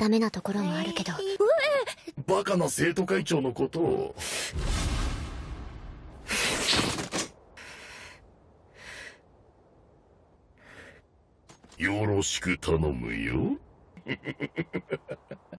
ダメなところもあるけどバカな生徒会長のことをよろしく頼むよ